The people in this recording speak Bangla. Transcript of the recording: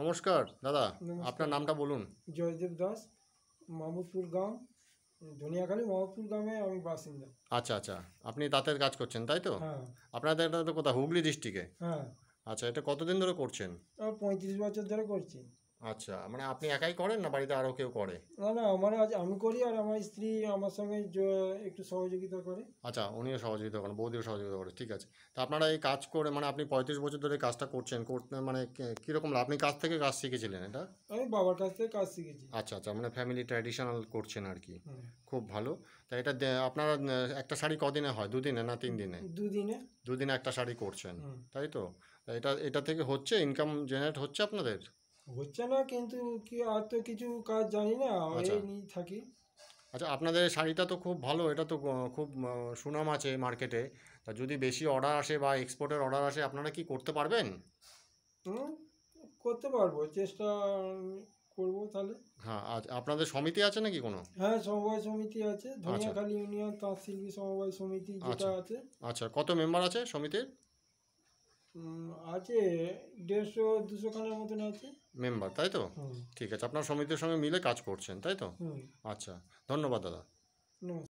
নমস্কার দাদা আপনার নামটা বলুন জয়দেব দাস মাহমুদপুর গ্রাম ধনিয়াখালী মাহমুদপুর গ্রামে আমি বাসিন্দা আচ্ছা আচ্ছা আপনি তাঁতের কাজ করছেন তাই তো হ্যাঁ। আপনাদের তো কোথায় হুগলি ডিস্ট্রিক্টে হ্যাঁ আচ্ছা এটা কতদিন ধরে করছেন পঁয়ত্রিশ বছর ধরে করছি আচ্ছা মানে আপনি একাই করেন না বাড়িতে আরও কেউ করে না না আমার মানে আজ আমি করি আর আমার স্ত্রী আমার সঙ্গে একটু সহযোগিতা করে আচ্ছা উনিও সহযোগিতা করেন বৌদিও সহযোগিতা করে ঠিক আছে তা আপনারা এই কাজ করে মানে আপনি পঁয়ত্রিশ বছর ধরে কাজটা করছেন করতে মানে কীরকম আপনি কাজ থেকে কাজ শিখেছিলেন এটা আমি বাবার কাছ থেকে কাজ শিখেছি আচ্ছা আচ্ছা মানে ফ্যামিলি ট্র্যাডিশনাল করছেন আর কি খুব ভালো তা এটা আপনারা একটা শাড়ি কদিনে হয় দুদিনে না তিন দিনে দুদিনে দুদিনে একটা শাড়ি করছেন তাই তো এটা এটা থেকে হচ্ছে ইনকাম জেনারেট হচ্ছে আপনাদের হচ্ছে না কিন্তু কি আর তো কিছু কাজ জানি না আচ্ছা। এই নিয়ে থাকি আচ্ছা আপনাদের শাড়িটা তো খুব ভালো এটা তো খুব সুনাম আছে মার্কেটে তা যদি বেশি অর্ডার আসে বা এক্সপোর্টের অর্ডার আসে আপনারা কি করতে পারবেন করতে পারবো চেষ্টা করবো তাহলে হ্যাঁ আজ আপনাদের সমিতি আছে নাকি কোনো হ্যাঁ সমবায় সমিতি আছে আচ্ছা। ধনিয়াখালী ইউনিয়ন তাঁত শিল্পী সমবায় সমিতি যেটা আচ্ছা। আছে আচ্ছা কত মেম্বার আছে সমিতির আছে দেড়শো দুশো খানের মতন আছে মেম্বার তাই তো ঠিক আছে আপনার সমিতির সঙ্গে মিলে কাজ করছেন তাই তো আচ্ছা ধন্যবাদ দাদা